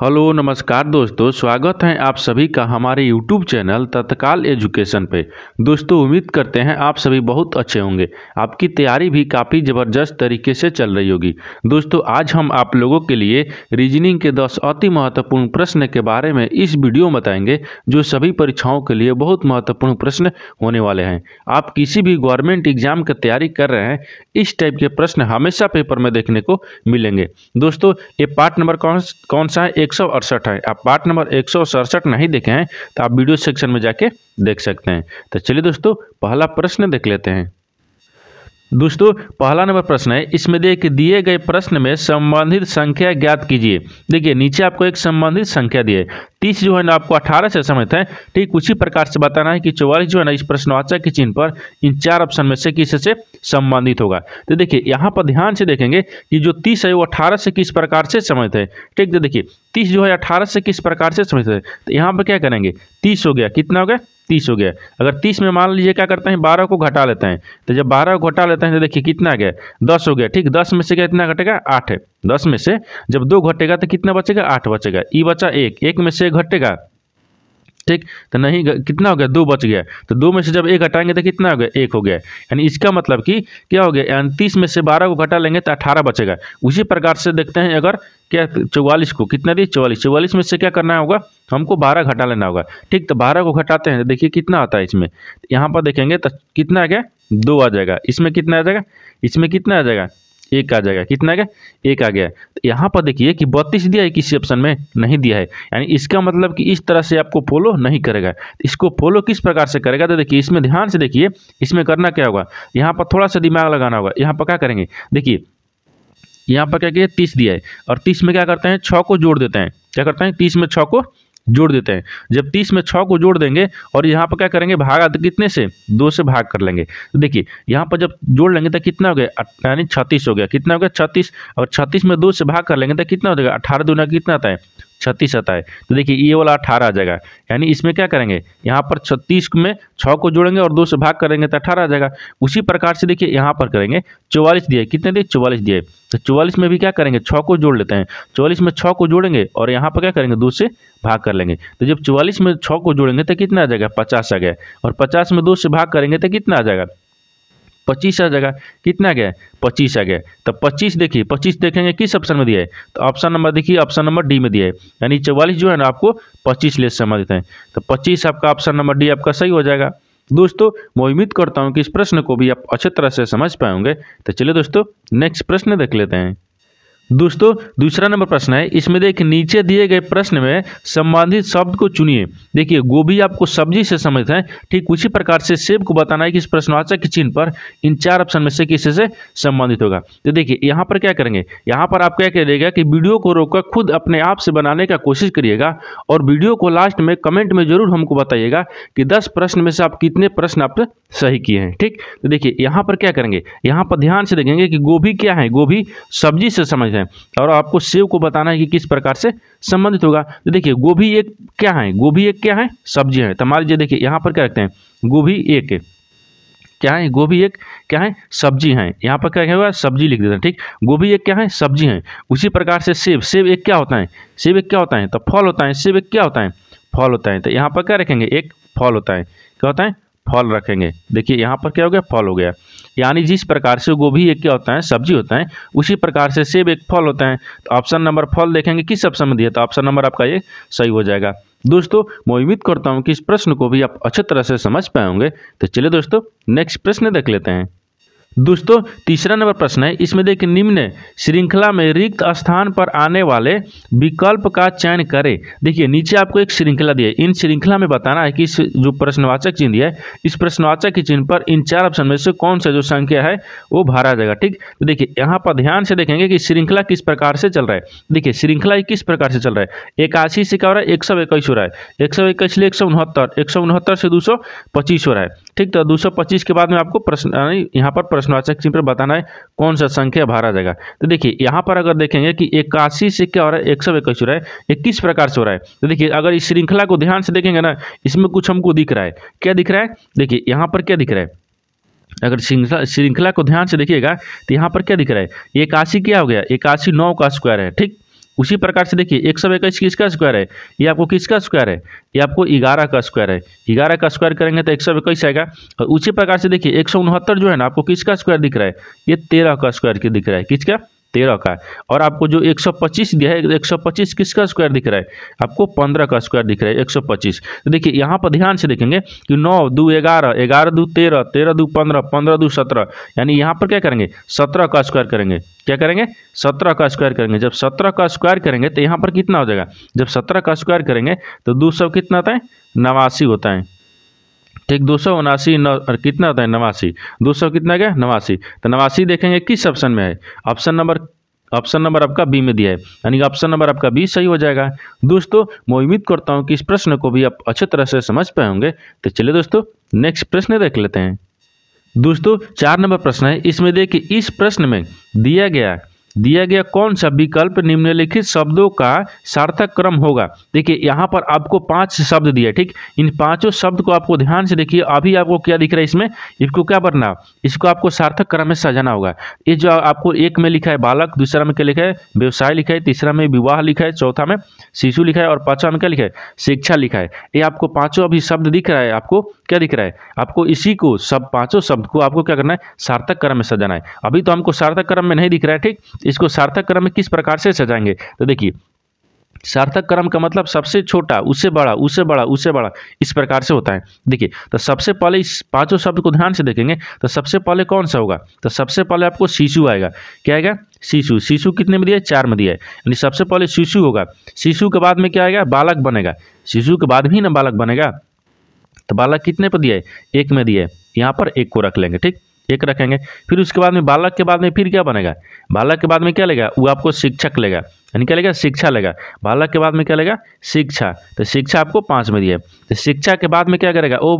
hello नमस्कार दोस्तों स्वागत है आप सभी का हमारे यूट्यूब चैनल तत्काल एजुकेशन पे दोस्तों उम्मीद करते हैं आप सभी बहुत अच्छे होंगे आपकी तैयारी भी काफ़ी ज़बरदस्त तरीके से चल रही होगी दोस्तों आज हम आप लोगों के लिए रीजनिंग के 10 अति महत्वपूर्ण प्रश्न के बारे में इस वीडियो में बताएंगे जो सभी परीक्षाओं के लिए बहुत महत्वपूर्ण प्रश्न होने वाले हैं आप किसी भी गवर्नमेंट एग्जाम की तैयारी कर रहे हैं इस टाइप के प्रश्न हमेशा पेपर में देखने को मिलेंगे दोस्तों ये पार्ट नंबर कौन कौन सा है एक है आप पार्ट नंबर एक नहीं देखे हैं तो आप वीडियो सेक्शन में जाके देख सकते हैं तो चलिए दोस्तों पहला प्रश्न देख लेते हैं दोस्तों पहला नंबर प्रश्न है इसमें देखिए दिए गए प्रश्न में संबंधित संख्या ज्ञात कीजिए देखिए नीचे आपको एक संबंधित संख्या दी है तीस जो है ना आपको अठारह से समझते हैं ठीक उसी प्रकार से बताना है कि चौवालीस जो है ना इस प्रश्नवाचक के चिन्ह पर इन चार ऑप्शन में से किस से संबंधित होगा तो देखिए यहाँ पर ध्यान से देखेंगे कि जो तीस है वो अठारह से किस प्रकार से समझते हैं ठीक तो देखिए तीस जो है अठारह से किस प्रकार से समझते हैं तो यहाँ पर क्या करेंगे तीस हो गया कितना हो गया तीस हो गया अगर तीस में मान लीजिए क्या करते हैं बारह को घटा लेते हैं तो जब बारह को घटा लेते हैं तो देखिए कितना गया दस हो गया ठीक दस में से क्या कितना घटेगा आठ दस में से जब दो घटेगा तो कितना बचेगा आठ बचेगा ई बचा एक एक में से घटेगा ठीक तो नहीं कितना हो गया दो बच गया तो दो में से जब एक हटाएंगे तो कितना हो गया एक हो गया यानी इसका मतलब कि क्या हो गया तीस में से बारह को घटा लेंगे तो अठारह बचेगा उसी प्रकार से देखते हैं अगर क्या चौवालीस को कितना दिए चौवालीस चौवालीस में से क्या करना होगा हमको बारह घटा लेना होगा ठीक तो बारह को घटाते हैं तो देखिए कितना आता है इसमें यहाँ पर देखेंगे तो कितना आ गया दो आ जाएगा इसमें कितना आ जाएगा इसमें कितना आ जाएगा एक आ जाएगा कितना गया एक आ गया तो यहाँ पर देखिए कि बत्तीस दिया है किसी ऑप्शन में नहीं दिया है यानी इसका मतलब कि इस तरह से आपको फॉलो नहीं करेगा इसको फॉलो किस प्रकार से करेगा तो देखिए इसमें ध्यान से देखिए इसमें करना क्या होगा यहाँ पर थोड़ा सा दिमाग लगाना होगा यहाँ पर क्या करेंगे देखिए यहाँ पर क्या किया तीस दिया है और तीस में क्या करते हैं छः को जोड़ देते हैं क्या करते हैं तीस में छः को जोड़ देते हैं जब तीस में छः को जोड़ देंगे और यहाँ पर क्या करेंगे भागा तो कितने से दो से भाग कर लेंगे तो देखिए यहाँ पर जब जोड़ लेंगे तो कितना हो गया यानी छत्तीस हो गया कितना हो गया छत्तीस और छत्तीस में दो से भाग कर लेंगे तो कितना हो जाएगा अठारह दुना कितना आता है छत्तीस आता है तो देखिए ये वाला अठारह आ जाएगा यानी इसमें क्या करेंगे यहाँ पर छत्तीस में छः को जोड़ेंगे और दो से भाग करेंगे तो अठारह आ जाएगा उसी प्रकार से देखिए यहाँ पर करेंगे चौवालीस दिए कितने दिए चौवालीस दिए तो चौवालीस में भी क्या करेंगे छः को जोड़ लेते हैं चौवालीस में छः को जोड़ेंगे और यहाँ पर क्या करेंगे दो से भाग कर लेंगे तो जब चौवालीस में छः को जोड़ेंगे तो कितना आ जाएगा पचास आ गया और पचास में दो से भाग करेंगे तो कितना आ जाएगा पच्चीस आ जाएगा कितना गया पच्चीस आ गया तो पच्चीस देखिए पच्चीस देखेंगे किस ऑप्शन में दिया है तो ऑप्शन नंबर देखिए ऑप्शन नंबर डी में दिया है यानी चौवालीस जो है ना आपको पच्चीस लेस समझ देते हैं तो पच्चीस आपका ऑप्शन नंबर डी आपका सही हो जाएगा दोस्तों मैं उम्मीद करता हूँ कि इस प्रश्न को भी आप अच्छे तरह से समझ पाएंगे तो चलिए दोस्तों नेक्स्ट प्रश्न देख लेते हैं दोस्तों दूसरा नंबर प्रश्न है इसमें देखिए नीचे दिए गए प्रश्न में संबंधित शब्द को चुनिए देखिए गोभी आपको सब्जी से समझते हैं ठीक उसी प्रकार से सेब को बताना है कि इस प्रश्नवाचक के चिन्ह पर इन चार ऑप्शन में से किसे से संबंधित होगा तो देखिए यहाँ पर क्या करेंगे यहाँ पर आप क्या करिएगा कि वीडियो को रोककर खुद अपने आप से बनाने का कोशिश करिएगा और वीडियो को लास्ट में कमेंट में जरूर हमको बताइएगा कि दस प्रश्न में से आप कितने प्रश्न आप सही किए हैं ठीक तो देखिए यहाँ पर क्या करेंगे यहाँ पर ध्यान से देखेंगे कि गोभी क्या है गोभी सब्जी से समझ हैं और आपको सेव को बताना है कि किस प्रकार से संबंधित होगा तो देखिए गोभी एक क्या है गोभी एक क्या है सब्जी है तो मान लीजिए देखिए यहाँ पर क्या रखते हैं गोभी एक क्या है गोभी एक क्या है सब्जी है यहाँ पर क्या होगा सब्जी लिख देते हैं ठीक गोभी एक क्या है सब्जी है उसी प्रकार से सेब सेब एक क्या होता है सेब एक क्या होता है तो फल होता है सेब एक क्या होता है फल होता है तो यहाँ पर क्या रखेंगे एक फल होता है क्या होता है फल रखेंगे देखिए यहाँ पर क्या हो गया फल हो गया यानी जिस प्रकार से गोभी एक क्या होता है सब्जी होता है उसी प्रकार से सेब एक फल होता है तो ऑप्शन नंबर फल देखेंगे किस ऑप्शन में दिया तो ऑप्शन नंबर आपका ये सही हो जाएगा दोस्तों मैं उम्मीद करता हूँ कि इस प्रश्न को भी आप अच्छे तरह से समझ पाए होंगे तो चलिए दोस्तों नेक्स्ट प्रश्न देख लेते हैं दोस्तों तीसरा नंबर प्रश्न है इसमें देखिए निम्न श्रृंखला में रिक्त स्थान पर आने वाले विकल्प का चयन करें देखिए नीचे आपको एक श्रृंखला दी है इन श्रृंखला में बताना है कि इस जो प्रश्नवाचक चिन्ह दिया है इस प्रश्नवाचक चिन्ह पर इन चार ऑप्शन में से कौन सा जो संख्या है वो भरा जाएगा ठीक तो देखिए यहाँ पर ध्यान से देखेंगे कि श्रृंखला किस प्रकार से चल रहा है देखिए श्रृंखला किस प्रकार से चल रहा है इक्यासी से क्या हो रहा है एक सौ इक्कीस हो रहा है एक सौ इक्कीस से एक सौ उनहत्तर एक सौ उनहत्तर से दो सौ पच्चीस हो रहा है ठीक तो दो सौ पच्चीस के बाद में आपको प्रश्न यहाँ पर प्रश्नवाचक चिन्ह पर बताना है कौन सा संख्या आ जाएगा तो देखिए यहाँ पर अगर देखेंगे कि इक्यासी से क्या हो रहा है एक सौ इक्कीस हो रहा है ये किस प्रकार से हो रहा है तो देखिए अगर इस श्रृंखला को ध्यान से देखेंगे ना इसमें कुछ हमको दिख रहा है क्या दिख रहा है देखिए यहाँ पर क्या दिख रहा है अगर श्रृंखला श्रृंखला को ध्यान से देखिएगा तो यहाँ पर क्या दिख रहा है इक्यासी क्या हो गया इक्यासी नौ का स्क्वायर है ठीक उसी प्रकार से देखिए एक सौ इक्कीस किसका स्क्वायर है ये आपको किसका स्क्वायर है ये आपको ग्यारह का स्क्वायर है ग्यारह का स्क्वायर करेंगे तो एक सौ इक्कीस आएगा और उसी प्रकार से देखिए एक सौ उनहत्तर जो है ना आपको किसका स्क्वायर दिख रहा है ये तेरह का स्क्वायर दिख रहा है किसका तेरह का और आपको जो 125 दिया है 125 किसका स्क्वायर दिख रहा है आपको 15 का स्क्वायर दिख रहा है 125 तो देखिए यहाँ पर ध्यान से देखेंगे कि नौ दो ग्यारह ग्यारह दो तेरह तेरह दो पंद्रह पंद्रह दो सत्रह यानी यहाँ पर क्या करेंगे सत्रह का स्क्वायर करेंगे क्या करेंगे सत्रह का स्क्वायर करेंगे जब सत्रह का स्क्वायर करेंगे तो यहाँ पर कितना हो जाएगा जब सत्रह का स्क्वायर करेंगे तो दो सौ कितना होता है नवासी होता है ठीक दो सौ उनासी नौ कितना होता है नवासी दो सौ कितना गया नवासी तो नवासी देखेंगे किस ऑप्शन में है ऑप्शन नंबर ऑप्शन नंबर आपका बी में दिया है यानी कि ऑप्शन नंबर आपका बी सही हो जाएगा दोस्तों मैं उम्मीद करता हूँ कि इस प्रश्न को भी आप अच्छे तरह से समझ पाए होंगे तो चलिए दोस्तों नेक्स्ट प्रश्न देख लेते हैं दोस्तों चार नंबर प्रश्न है इसमें देखिए इस प्रश्न में दिया गया दिया गया कौन सा विकल्प निम्नलिखित शब्दों का सार्थक क्रम होगा देखिए यहाँ पर आपको पांच शब्द दिए ठीक इन पांचों शब्द को आपको ध्यान से देखिए अभी आपको क्या दिख रहा है इसमें इसको क्या बनना इसको आपको सार्थक क्रम में सजाना होगा ये जो आपको एक में लिखा है बालक दूसरा में क्या लिखा है व्यवसाय लिखा है तीसरा में विवाह लिखा है चौथा में शिशु लिखा है और पांचवा में क्या लिखा है शिक्षा लिखा है ये आपको पाँचों अभी शब्द दिख रहा है आपको क्या दिख रहा है आपको इसी को सब पाँचों शब्द को आपको क्या करना है सार्थक क्रम में सजाना है अभी तो हमको सार्थक क्रम में नहीं दिख रहा है ठीक इसको सार्थक क्रम में किस प्रकार से सजाएंगे तो देखिए सार्थक क्रम का मतलब सबसे छोटा उससे बड़ा उससे बड़ा उससे बड़ा इस प्रकार से होता है देखिए तो सबसे पहले इस पांचों शब्द को ध्यान से देखेंगे तो सबसे पहले कौन सा होगा तो सबसे पहले आपको शिशु आएगा क्या आएगा शिशु शिशु कितने में दिया है चार में दिया है यानी सबसे पहले शिशु होगा शिशु के बाद में क्या आएगा बालक बनेगा शिशु के बाद भी ना बालक बनेगा तो बालक कितने पर दिया है एक में दिया है यहाँ पर एक को रख लेंगे ठीक एक रखेंगे फिर उसके बाद में बालक के बाद में फिर क्या बनेगा बालक के बाद में क्या लेगा वो आपको शिक्षक लेगा यानी क्या लेगा शिक्षा लेगा बालक के बाद में क्या लेगा शिक्षा तो शिक्षा आपको पाँच में दिए तो शिक्षा के बाद में क्या करेगा वो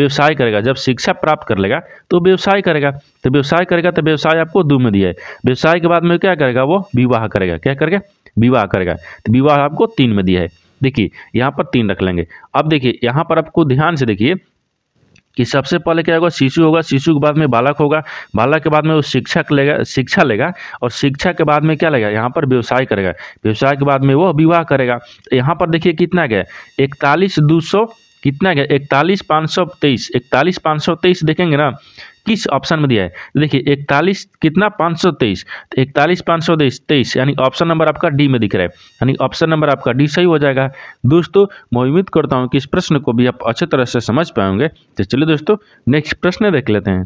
व्यवसाय करेगा जब शिक्षा प्राप्त कर लेगा तो व्यवसाय करेगा तो व्यवसाय करेगा तो व्यवसाय आपको दो में दिए व्यवसाय के बाद में क्या करेगा वो विवाह करेगा क्या करेगा विवाह करेगा तो विवाह आपको तीन में दिया है देखिए यहाँ पर तीन रख लेंगे अब देखिए यहाँ पर आपको ध्यान से देखिए कि सबसे पहले क्या होगा शिशु होगा शिशु के बाद में बालक होगा बालक के बाद में वो शिक्षक लेगा शिक्षा लेगा और शिक्षा के बाद में क्या लेगा यहाँ पर व्यवसाय करेगा व्यवसाय के बाद में वो विवाह करेगा यहाँ पर देखिए कितना गया इकतालीस दो सौ कितना गया इकतालीस पाँच सौ तेईस इकतालीस पाँच सौ तेईस देखेंगे ना किस ऑप्शन में दिया है देखिए इकतालीस कितना पाँच सौ तेईस तो इकतालीस पाँच सौ तेईस यानी ऑप्शन नंबर आपका डी में दिख रहा है यानी ऑप्शन नंबर आपका डी सही हो जाएगा दोस्तों मैं उम्मीद करता हूँ कि इस प्रश्न को भी आप अच्छे तरह से समझ पाएंगे तो चलिए दोस्तों नेक्स्ट प्रश्न देख लेते हैं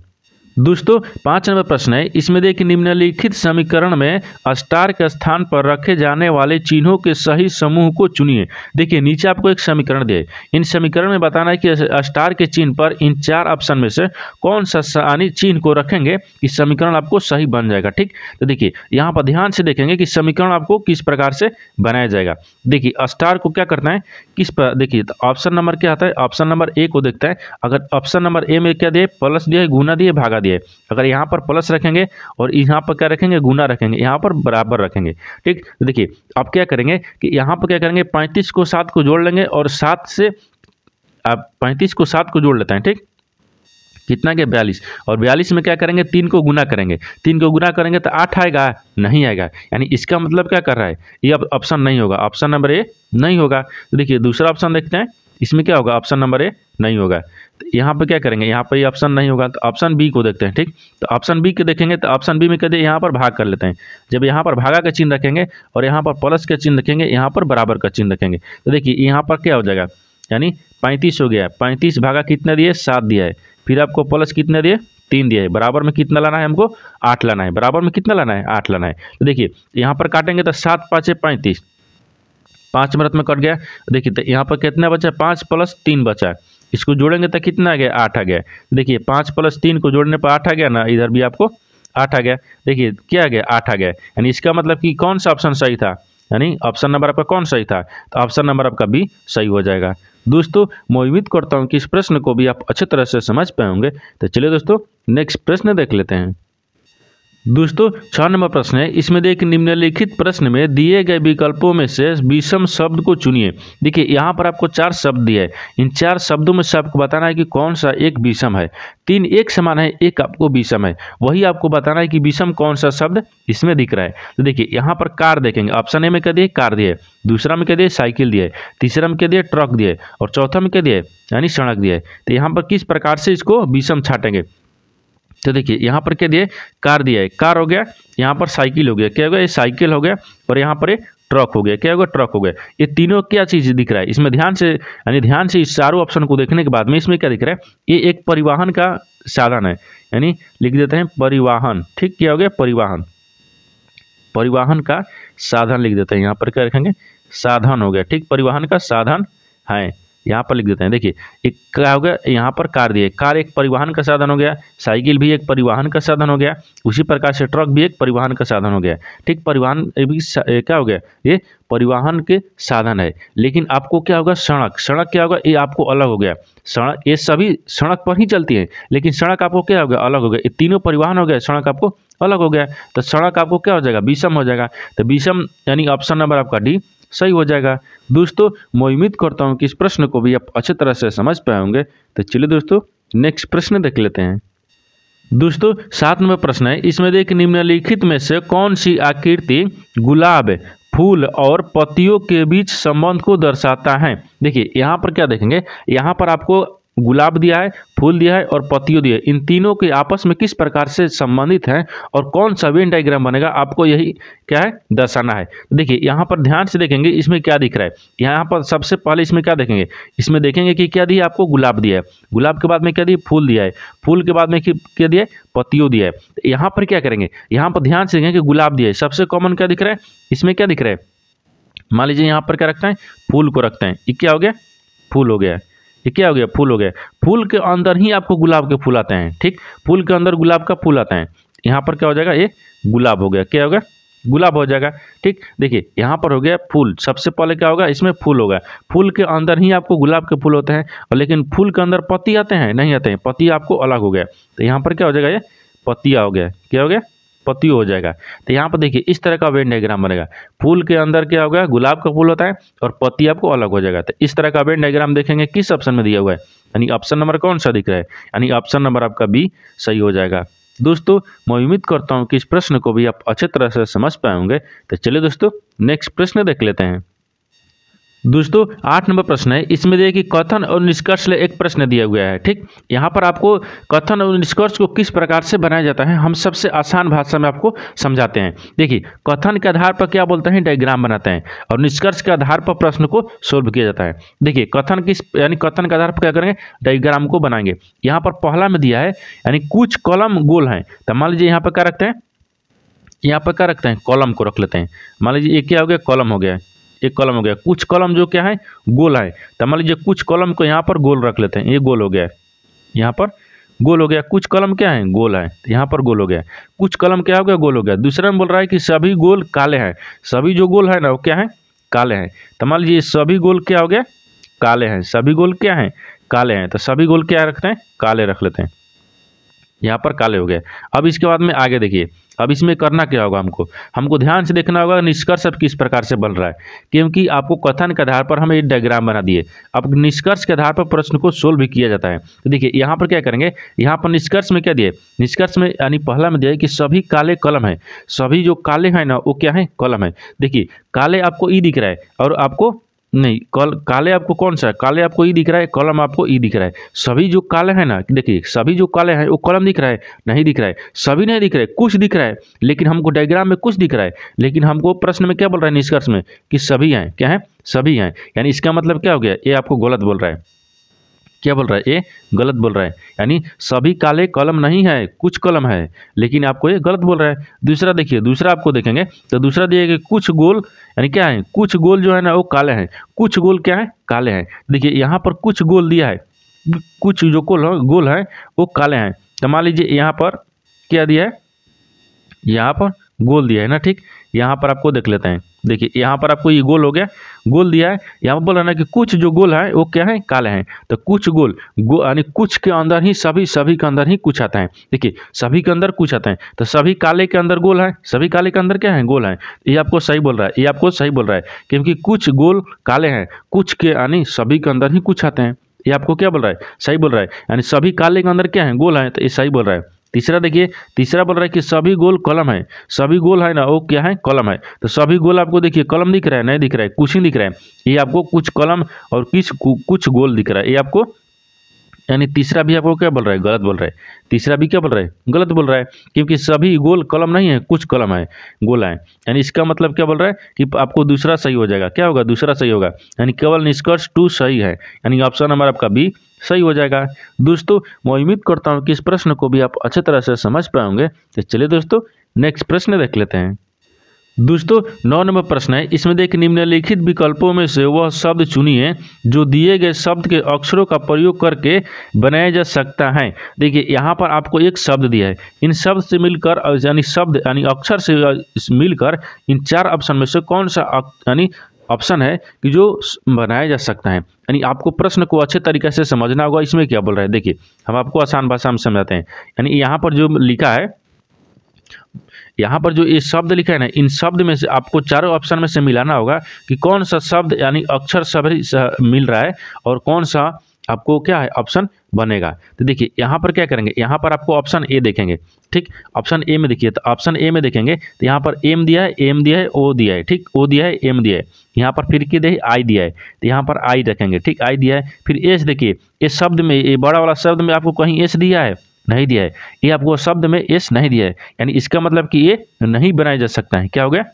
दोस्तों पांच नंबर प्रश्न है इसमें देखिए निम्नलिखित समीकरण में स्टार के स्थान पर रखे जाने वाले चिन्हों के सही समूह को चुनिए देखिए नीचे आपको एक समीकरण दे इन समीकरण में बताना है कि स्टार के चिन्ह पर इन चार ऑप्शन में से कौन सा यानी चिन्ह को रखेंगे इस समीकरण आपको सही बन जाएगा ठीक तो देखिए यहाँ पर ध्यान से देखेंगे कि समीकरण आपको किस प्रकार से बनाया जाएगा देखिए स्टार को क्या करना है किस पर देखिए तो ऑप्शन नंबर क्या आता है ऑप्शन नंबर ए को देखता है अगर ऑप्शन नंबर ए में क्या दिए प्लस दिए गुना दिए भागा बता दिया है अगर यहाँ पर प्लस रखेंगे और यहाँ पर क्या रखेंगे गुना रखेंगे यहाँ पर बराबर रखेंगे ठीक तो देखिए अब क्या करेंगे कि यहाँ पर क्या करेंगे पैंतीस को सात को जोड़ लेंगे और सात से आप पैंतीस को सात को जोड़ लेते हैं ठीक कितना के बयालीस और बयालीस में क्या करेंगे तीन को गुना करेंगे तीन को गुना करेंगे तो आठ आएगा नहीं आएगा यानी इसका मतलब क्या कर रहा है ये ऑप्शन नहीं होगा ऑप्शन नंबर ए नहीं होगा तो देखिए दूसरा ऑप्शन देखते हैं इसमें क्या होगा ऑप्शन नंबर ए नहीं होगा तो यहाँ पर क्या करेंगे यहाँ पर ये ऑप्शन नहीं होगा तो ऑप्शन बी को देखते हैं ठीक तो ऑप्शन बी के देखेंगे तो ऑप्शन बी में कह दिए यहाँ पर भाग कर लेते हैं जब यहाँ पर भागा का चिन्ह रखेंगे और यहाँ पर प्लस का चिन्ह रखेंगे यहाँ पर बराबर का चिन्ह रखेंगे तो देखिए यहाँ पर क्या हो जाएगा यानी पैंतीस हो गया पैंतीस भागा कितना दिए सात दिया है फिर आपको प्लस कितने दिए तीन दिया है बराबर में कितना लाना है हमको आठ लाना है बराबर में कितना लाना है आठ लाना है तो देखिए यहाँ पर काटेंगे तो सात पाँच पैंतीस पाँच मिनट में कट गया देखिए तो यहाँ पर कितना बचा है पाँच प्लस तीन बचा है इसको जोड़ेंगे तो कितना आ गया आठ आ गया देखिए पाँच प्लस तीन को जोड़ने पर आठ आ गया ना इधर भी आपको आठ आ गया देखिए क्या आ गया आठ आ गया यानी इसका मतलब कि कौन सा ऑप्शन सही था यानी ऑप्शन नंबर आपका कौन सही था तो ऑप्शन नंबर आपका भी सही हो जाएगा दोस्तों मैं उम्मीद करता हूँ कि इस प्रश्न को भी आप अच्छे तरह से समझ पाए होंगे तो चलिए दोस्तों नेक्स्ट प्रश्न देख लेते हैं दोस्तों छः नंबर प्रश्न है इसमें देखिए निम्नलिखित प्रश्न में दिए गए विकल्पों में से विषम शब्द को चुनिए देखिए यहाँ पर आपको चार शब्द दिए इन चार शब्दों में से आपको बताना है कि कौन सा एक विषम है तीन एक समान है एक आपको विषम है वही आपको बताना है कि विषम कौन सा शब्द इसमें दिख रहा है तो देखिए यहाँ पर कार देखेंगे ऑप्शन ए में कह दिए कार दिए दूसरा में कह दिए साइकिल दिए तीसरा में कह दिए ट्रक दिए और चौथा में कह दिए यानी सड़क दिए तो यहाँ पर किस प्रकार से इसको विषम छाटेंगे तो देखिए यहाँ पर क्या दिया है कार दिया है कार हो गया यहाँ पर साइकिल हो गया क्या हो गया ये साइकिल हो गया और यहाँ पर ये ट्रक हो गया क्या हो गया ट्रक हो गया ये तीनों क्या चीज़ दिख रहा है इसमें ध्यान से यानी ध्यान से इस चारों ऑप्शन को देखने के बाद में इसमें क्या दिख रहा है ये एक परिवहन का साधन है यानी लिख देते हैं परिवहन ठीक क्या हो गया परिवहन परिवहन का साधन लिख देते हैं यहाँ पर क्या रखेंगे साधन हो गया ठीक परिवहन का साधन है यहाँ पर लिख देते हैं देखिए एक क्या हो गया यहाँ पर कार दिए कार एक परिवहन का साधन हो गया साइकिल भी एक परिवहन का साधन हो गया उसी प्रकार से ट्रक भी एक परिवहन का साधन हो गया ठीक परिवहन भी क्या हो गया ये परिवहन के साधन है लेकिन आपको क्या होगा सड़क सड़क क्या होगा ये आपको अलग हो गया सड़क ये सभी सड़क पर ही चलती है लेकिन सड़क आपको क्या हो गया अलग हो गया ये तीनों परिवहन हो गया सड़क आपको अलग हो गया तो सड़क आपको क्या हो जाएगा विषम हो जाएगा तो विषम यानी ऑप्शन नंबर आपका डी सही हो जाएगा दोस्तों मैं उम्मीद करता हूँ कि इस प्रश्न को भी आप अच्छे तरह से समझ पाए होंगे तो चलिए दोस्तों नेक्स्ट प्रश्न देख लेते हैं दोस्तों सात नंबर प्रश्न है इसमें देख निम्नलिखित में से कौन सी आकृति गुलाब फूल और पतियों के बीच संबंध को दर्शाता है देखिए यहाँ पर क्या देखेंगे यहाँ पर आपको गुलाब दिया है फूल दिया है और पतियों दिया है इन तीनों के आपस में किस प्रकार से संबंधित हैं और कौन सा वेन डायग्राम बनेगा आपको यही क्या है दर्शाना है तो देखिए यहाँ पर ध्यान से देखेंगे इसमें क्या दिख रहा है यहाँ पर सबसे पहले इसमें क्या देखेंगे इसमें देखेंगे कि क्या दिया आपको गुलाब दिया है गुलाब के बाद में क्या दिया फूल दिया है फूल के बाद में क्या दिया है दिया है तो यहाँ पर क्या करेंगे यहाँ पर ध्यान से देखेंगे कि गुलाब दिया है सबसे कॉमन क्या दिख रहा है इसमें क्या दिख रहा है मान लीजिए यहाँ पर क्या रखते हैं फूल को रखते हैं ये क्या हो गया फूल हो गया है ये क्या हो गया फूल हो गया फूल के अंदर ही आपको गुलाब के फूल आते हैं ठीक फूल के अंदर गुलाब का फूल आते हैं यहाँ पर क्या हो जाएगा ये गुलाब हो गया क्या होगा गुलाब हो जाएगा ठीक देखिए यहाँ पर हो गया फूल सबसे पहले क्या होगा इसमें फूल होगा फूल के अंदर ही आपको गुलाब के फूल होते हैं और लेकिन फूल के अंदर पत्ती आते हैं नहीं आते हैं पत्ती आपको अलग हो गया तो यहाँ पर क्या हो जाएगा ये पत्तिया हो गया क्या हो गया उत्पत्ति हो जाएगा तो यहाँ पर देखिए इस तरह का वेन डाइग्राम बनेगा फूल के अंदर क्या हो गया गुलाब का फूल होता है और पति आपको अलग हो जाएगा तो इस तरह का वेन देखेंगे किस ऑप्शन में दिया हुआ है यानी ऑप्शन नंबर कौन सा दिख रहा है यानी ऑप्शन नंबर आपका बी सही हो जाएगा दोस्तों मैं उम्मीद करता हूँ कि इस प्रश्न को भी आप अच्छे तरह से समझ पाएंगे तो चलिए दोस्तों नेक्स्ट प्रश्न देख लेते हैं दोस्तों आठ नंबर प्रश्न है इसमें देखिए कि कथन और निष्कर्ष ले एक प्रश्न दिया हुआ है ठीक यहाँ पर आपको कथन और निष्कर्ष को किस प्रकार से बनाया जाता है हम सबसे आसान भाषा में आपको समझाते हैं देखिए कथन के आधार पर क्या बोलते हैं डायग्राम बनाते हैं और निष्कर्ष के आधार पर प्रश्न को सोल्व किया जाता है देखिए कथन किस यानी कथन के आधार पर क्या करेंगे डायग्राम को बनाएंगे यहाँ पर पहला में दिया है यानी कुछ कलम गोल हैं तो मान लीजिए यहाँ पर क्या रखते हैं यहाँ पर क्या रखते हैं कॉलम को रख लेते हैं मान लीजिए ये क्या हो गया कॉलम हो गया है एक कॉलम हो गया कुछ कॉलम जो क्या है गोल है तो मान लीजिए कुछ कॉलम को यहाँ पर गोल रख लेते हैं ये गोल हो गया है यहाँ पर गोल हो गया कुछ कलम क्या है गोल है तो यहाँ पर गोल हो गया कुछ कलम क्या हो गया गोल हो गया दूसरा में बोल रहा है कि सभी गोल काले हैं सभी जो गोल है ना वो क्या है काले हैं तो मान लीजिए सभी गोल क्या हो गया काले हैं सभी गोल क्या हैं काले हैं तो सभी गोल क्या रखते हैं काले रख लेते हैं यहाँ पर काले हो गए अब इसके बाद में आगे देखिए अब इसमें करना क्या होगा हमको हमको ध्यान से देखना होगा निष्कर्ष अब किस प्रकार से बन रहा है क्योंकि आपको कथन के आधार पर हमें ये डायग्राम बना दिए अब निष्कर्ष के आधार पर प्रश्न को सोल्व भी किया जाता है तो देखिए यहाँ पर क्या करेंगे यहाँ पर निष्कर्ष में क्या दिए निष्कर्ष में यानी पहला में दिया कि सभी काले कलम है सभी जो काले हैं ना वो क्या है कलम है देखिए काले आपको ई दिख रहा है और आपको नहीं कल काले आपको कौन सा है काले आपको ई दिख रहा है कलम आपको ई दिख रहा है सभी जो काले हैं ना देखिए सभी जो काले हैं वो कलम दिख रहा है नहीं दिख रहा है सभी नहीं दिख रहा है कुछ दिख रहा है लेकिन हमको डायग्राम में कुछ दिख रहा है लेकिन हमको प्रश्न में क्या बोल रहा है निष्कर्ष में कि सभी हैं क्या है सभी हैं यानी इसका मतलब क्या हो गया ये आपको गलत बोल रहा है क्या बोल रहा है ये गलत बोल रहा है यानी सभी काले कलम नहीं है कुछ कलम है लेकिन आपको ये गलत बोल रहा है दूसरा देखिए दूसरा आपको देखेंगे तो दूसरा दिए कि कुछ गोल यानी क्या है कुछ गोल जो है ना वो काले हैं कुछ गोल क्या है काले हैं देखिए यहाँ पर कुछ गोल दिया है कुछ जो गोल गोल है वो काले हैं तो मान लीजिए यहाँ पर क्या दिया है यहाँ पर गोल दिया है ना ठीक यहाँ पर आपको देख लेते हैं देखिए यहाँ पर आपको ये गोल हो गया गोल दिया है यहाँ पर बोल रहा है कि कुछ जो गोल है वो क्या है काले हैं तो कुछ गोल गो यानी कुछ के अंदर ही सभी सभी के अंदर ही कुछ आता है देखिए सभी के अंदर कुछ आता है तो सभी काले के अंदर गोल है सभी काले के अंदर क्या है गोल है ये आपको सही बोल रहा है ये आपको सही बोल रहा है क्योंकि कुछ गोल काले हैं कुछ के यानी सभी के अंदर ही कुछ आते हैं ये आपको क्या बोल रहा है सही बोल रहा है यानी सभी काले के अंदर क्या है गोल है तो ये सही बोल रहा है तीसरा देखिए तीसरा बोल रहा है कि सभी गोल कलम है सभी गोल है ना वो क्या है कलम है तो सभी गोल आपको देखिए कलम दिख रहा है नहीं दिख रहा है कुछ ही दिख रहा है ये आपको कुछ कलम और किस कुछ गोल दिख रहा है ये आपको यानी तीसरा भी आपको क्या बोल रहा है गलत बोल रहा है तीसरा भी क्या बोल रहा है गलत बोल रहा है क्योंकि सभी गोल कलम नहीं है कुछ कलम है गोलाएँ यानी इसका मतलब क्या बोल रहा है कि आपको दूसरा सही हो जाएगा क्या होगा दूसरा सही होगा यानी केवल निष्कर्ष टू सही है यानी ऑप्शन नंबर आपका बी सही हो जाएगा दोस्तों मैं उम्मीद करता हूँ कि इस प्रश्न को भी आप अच्छे तरह से समझ पाएंगे तो चलिए दोस्तों नेक्स्ट प्रश्न देख लेते हैं दोस्तों नौ नंबर प्रश्न है इसमें देख निम्नलिखित विकल्पों में से वह शब्द चुनिए जो दिए गए शब्द के अक्षरों का प्रयोग करके बनाया जा सकता है देखिए यहाँ पर आपको एक शब्द दिया है इन शब्द से मिलकर यानी शब्द यानी अक्षर से मिलकर इन चार ऑप्शन में से कौन सा यानी ऑप्शन है कि जो बनाया जा सकता है यानी आपको प्रश्न को अच्छे तरीके से समझना होगा इसमें क्या बोल रहा है देखिए हम आपको आसान भाषा में समझाते हैं यानी यहाँ पर जो लिखा है यहाँ पर जो ये शब्द लिखा है ना इन शब्द में से आपको चारों ऑप्शन में से मिलाना होगा कि कौन सा शब्द यानी अक्षर सभी मिल रहा है और कौन सा आपको क्या है ऑप्शन बनेगा तो देखिए यहाँ पर क्या करेंगे यहाँ पर आपको ऑप्शन ए देखेंगे ठीक ऑप्शन ए में देखिए तो ऑप्शन ए में देखेंगे तो यहाँ पर एम दिया है एम दिया है ओ दिया है ठीक ओ दिया है एम दिया है यहाँ पर फिर क्या दे आई दिया है तो यहाँ पर आई रखेंगे ठीक आई दिया है फिर एस देखिए इस शब्द में ये बड़ा वाला शब्द में आपको कहीं एस दिया है नहीं दिया है ये आपको शब्द में एस नहीं दिया है यानी इसका मतलब कि ये नहीं बनाया जा सकता है क्या हो गया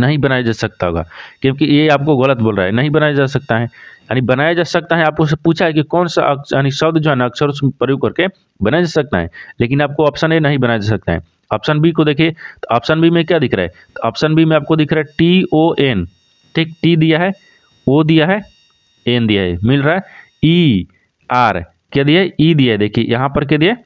नहीं बनाया जा सकता होगा क्योंकि ये आपको गलत बोल रहा है नहीं बनाया जा सकता है यानी बनाया जा सकता है आपको पूछा है कि कौन सा यानी शब्द जो है ना अक्षर उसमें प्रयोग करके बनाया जा सकता है लेकिन आपको ऑप्शन ए नहीं बनाया जा सकता है ऑप्शन बी को देखिए तो ऑप्शन बी में क्या दिख रहा है तो ऑप्शन बी में आपको दिख रहा है टी ओ एन ठीक टी दिया है ओ दिया है एन दिया है मिल रहा है ई e आर क्या दिया है ई दिया है देखिए यहाँ पर क्या दिया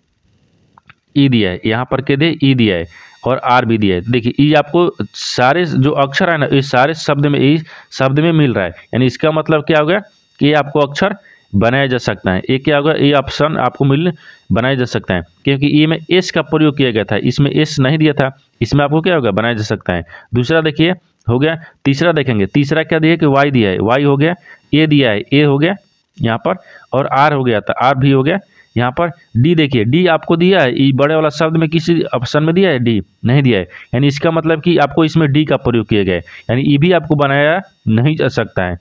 ई दिया है यहाँ पर क्या दिया ई दिया है और आर भी दिया है देखिए ई आपको सारे जो अक्षर है ना ये सारे शब्द में ई शब्द में मिल रहा है यानी इसका मतलब क्या हो गया कि आपको अक्षर बनाया जा सकता है ये क्या होगा ये ऑप्शन आपको मिल बनाया जा सकता है क्योंकि ई में एस का प्रयोग किया गया था इसमें एस नहीं दिया था इसमें आपको क्या होगा बनाया जा सकता है दूसरा देखिए हो गया तीसरा देखेंगे तीसरा क्या दिया कि वाई दिया है वाई हो गया ए दिया है ए हो गया यहाँ पर और आर हो गया था आर भी हो गया यहाँ पर डी देखिए डी आपको दिया है ये बड़े वाला शब्द में किसी ऑप्शन में दिया है डी नहीं दिया है यानी इसका मतलब कि आपको इसमें डी का प्रयोग किया गया है यानी ई e भी आपको बनाया नहीं जा सकता है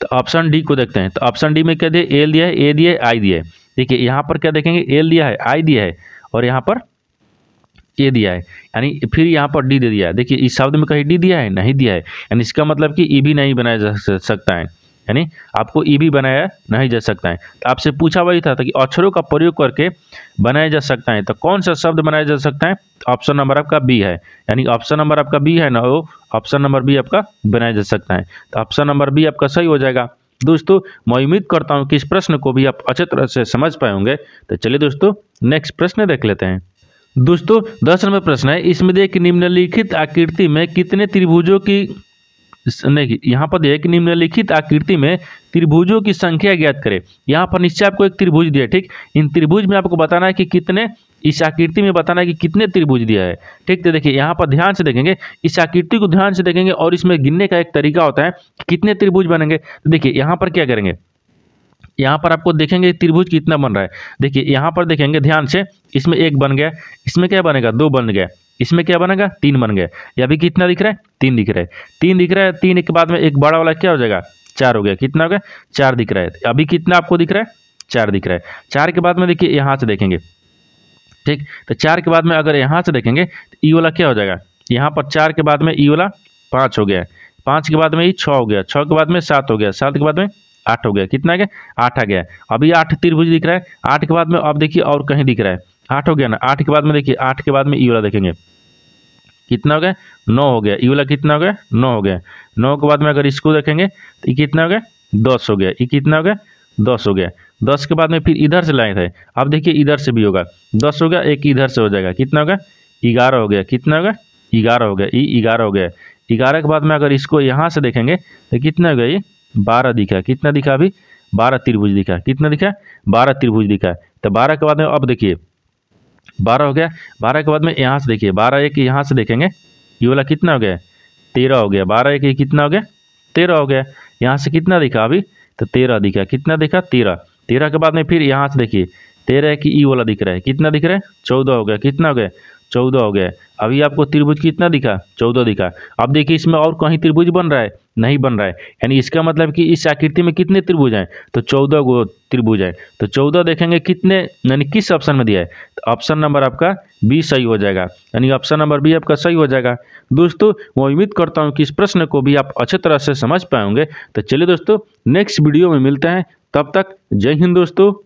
तो ऑप्शन डी को देखते हैं तो ऑप्शन डी में क्या दिया एल दिया है ए दिया है आई दिया है देखिए यहाँ पर क्या देखेंगे एल दिया है आई दिया है और यहाँ पर ए दिया है यानी फिर यहाँ पर डी दे दिया है देखिए इस शब्द में कहीं डी दिया है नहीं दिया है यानी इसका मतलब कि ई e भी नहीं बनाया जा सकता है यानी आपको ई भी बनाया नहीं जा सकता है तो आपसे पूछा वही था, था कि अक्षरों का प्रयोग करके बनाया जा सकता है तो कौन सा शब्द बनाया जा सकता है ऑप्शन नंबर आपका बी है यानी ऑप्शन नंबर आपका बी है ना वो ऑप्शन नंबर बी आपका बनाया जा सकता है तो ऑप्शन नंबर बी आपका सही हो जाएगा दोस्तों मैं उम्मीद करता हूँ कि इस प्रश्न को भी आप अच्छे तरह से समझ पाए होंगे तो चलिए दोस्तों नेक्स्ट प्रश्न देख लेते हैं दोस्तों दस नंबर प्रश्न है इसमें देखिए निम्नलिखित आकृति में कितने त्रिभुजों की यहाँ पर एक निम्नलिखित आकृति में त्रिभुजों की संख्या ज्ञात करें यहाँ पर निश्चय आपको एक त्रिभुज दिया ठीक इन त्रिभुज में आपको बताना है कि कितने इस आकृति में बताना है कि कितने त्रिभुज दिया है ठीक तो देखिए यहाँ पर ध्यान से देखेंगे इस आकृति को ध्यान से देखेंगे और इसमें गिनने का एक तरीका होता है कि कितने त्रिभुज बनेंगे तो देखिए यहाँ पर क्या करेंगे यहाँ पर आपको देखेंगे त्रिभुज कितना बन रहा है देखिए यहाँ पर देखेंगे ध्यान से इसमें एक बन गया इसमें क्या बनेगा दो बन गया इसमें क्या बनेगा तीन बन गया या भी कितना दिख रहा है तीन दिख रहा है तीन दिख रहा है तीन के बाद में एक बड़ा वाला क्या हो जाएगा चार हो गया कितना हो गया चार दिख रहा है अभी कितना आपको दिख रहा है चार दिख रहा है चार के बाद में देखिए यहाँ से देखेंगे ठीक तो चार के बाद में अगर यहाँ से देखेंगे तो ई वाला क्या हो जाएगा यहाँ पर चार के बाद में ई वाला पाँच हो गया पाँच के बाद में ये छः हो गया छः के बाद में सात हो गया सात के बाद में आठ हो गया कितना गया आठ आ गया अभी आठ त्रिभुज दिख रहा है आठ के बाद में अब देखिए और कहीं दिख रहा है आठ हो गया ना आठ के बाद में देखिए आठ के बाद में ई वाला देखेंगे कितना हो गया नौ हो गया ई वाला कितना हो गया नौ हो गया नौ के बाद में अगर इसको देखेंगे तो ये कितना हो गया दस हो गया ये कितना हो गया दस हो गया दस के बाद में फिर इधर से लाए थे अब देखिए इधर से भी होगा दस हो गया एक इधर से हो जाएगा कितना हो गया ग्यारह हो गया कितना हो गया ग्यारह हो गया ई ग्यारह हो गया ग्यारह के बाद में अगर इसको यहाँ से देखेंगे तो कितना हो गया ये बारह दिखा कितना दिखा अभी बारह त्रिभुज दिखा कितना दिखा बारह त्रिभुज दिखा तो बारह के बाद में अब देखिए बारह हो गया बारह के बाद में यहाँ से देखिए बारह एक यहाँ से देखेंगे ये वाला कितना हो गया तेरह हो गया बारह एक ये कितना हो गया तेरह हो गया यहाँ से कितना दिखा अभी तो तेरह दिखा कितना दिखा तेरह तेरह के बाद में फिर यहाँ से देखिए तेरह की ई वाला दिख रहा है कितना दिख रहा है चौदह हो गया कितना हो गया चौदह हो गया अभी आपको त्रिभुज कितना दिखा चौदह दिखा अब देखिए इसमें और कहीं त्रिभुज बन रहा है नहीं बन रहा है यानी इसका मतलब कि इस आकृति में कितने त्रिभुज हैं तो चौदह गो त्रिभुज हैं तो चौदह देखेंगे कितने यानी किस ऑप्शन में दिया है तो ऑप्शन नंबर आपका बी सही हो जाएगा यानी ऑप्शन नंबर बी आपका सही हो जाएगा दोस्तों मैं उम्मीद करता हूँ कि इस प्रश्न को भी आप अच्छे तरह से समझ पाएंगे तो चलिए दोस्तों नेक्स्ट वीडियो में मिलते हैं तब तक जय हिंद दोस्तों